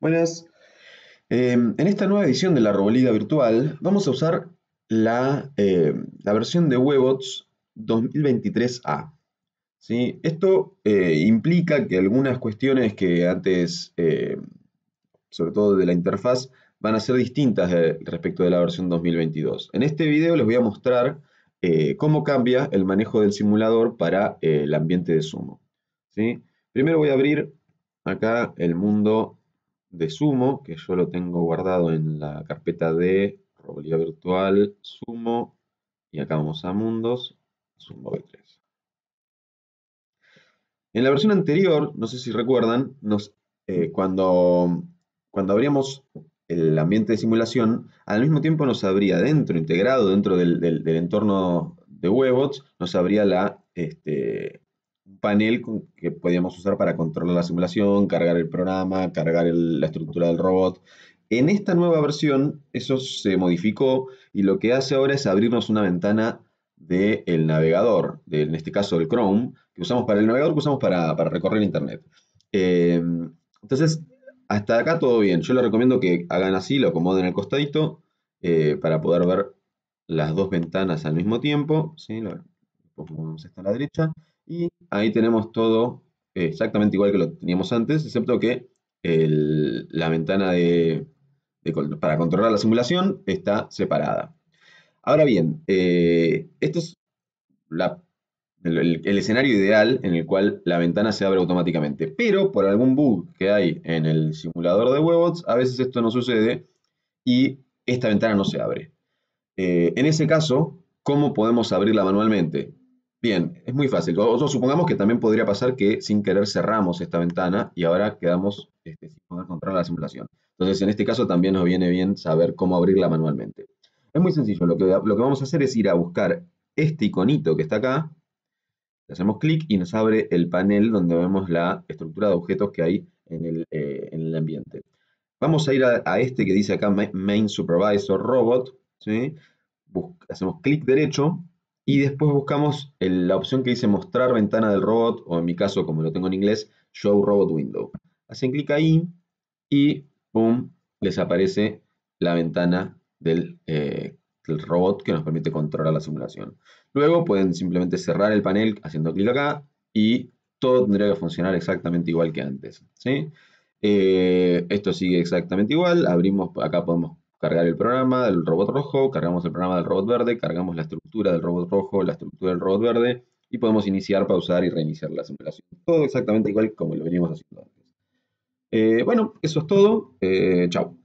Buenas. Em, en esta nueva edición de la Roboliga Virtual vamos a usar la, em, versión de Webots 2023A. ¿sí? Esto eh, implica que algunas cuestiones que antes, em, sobre todo de la interfaz, van a ser distintas respecto de la versión 2022. En este video les voy a mostrar eh, cómo cambia el manejo del simulador para eh, el ambiente de sumo. ¿sí? Primero voy a abrir acá el mundo de Sumo, que yo lo tengo guardado en la carpeta de probabilidad virtual, Sumo, y acá vamos a mundos, Sumo V3. En la versión anterior, no sé si recuerdan, nos, eh, cuando, cuando abríamos el ambiente de simulación, al mismo tiempo nos abría dentro, integrado dentro del, entorno de Webots, nos abría la, este, panel que podíamos usar para controlar la simulación, cargar el programa, cargar la estructura del robot. En esta nueva versión eso se modificó y lo que hace ahora es abrirnos una ventana del navegador, en este caso el Chrome, que usamos para el navegador, que usamos para, recorrer Internet. Em, entonces, hasta acá todo bien. Yo les recomiendo que hagan así, lo acomoden al costadito eh, para poder ver las dos ventanas al mismo tiempo. ¿sí? Lo, a la derecha. Y ahí tenemos todo eh, exactamente igual que lo teníamos antes, excepto que la ventana para controlar la simulación está separada. Ahora bien, este es el, escenario ideal en el cual la ventana se abre automáticamente, pero por algún bug que hay en el simulador de WebOts, a veces esto no sucede y esta ventana no se abre. Eh, en ese caso, ¿cómo podemos abrirla manualmente? Bien, es muy fácil. O, supongamos que también podría pasar que sin querer cerramos esta ventana y ahora quedamos este, sin poder controlar la simulación. Entonces, en este caso también nos viene bien saber cómo abrirla manualmente. Es muy sencillo. Lo que, lo que vamos a hacer es ir a buscar este iconito que está acá. Le hacemos clic y nos abre el panel donde vemos la estructura de objetos que hay en el, eh, ambiente. Vamos a ir a, este que dice acá Main Supervisor Robot. ¿sí? hacemos clic derecho y después buscamos la opción que dice mostrar ventana del robot, o en mi caso, como lo tengo en inglés, show robot window. Hacen clic ahí y boom les aparece la ventana eh, del, robot que nos permite controlar la simulación. Luego pueden simplemente cerrar el panel haciendo clic acá y todo tendría que funcionar exactamente igual que antes. ¿sí? Eh, esto sigue exactamente igual. Abrimos, acá podemos cargar el programa del robot rojo, cargamos el programa del robot verde, cargamos la estructura del robot rojo, la estructura del robot verde, y podemos iniciar, pausar y reiniciar la simulación. Todo exactamente igual como lo venimos haciendo antes. Eh, bueno, eso es todo. Eh, chao.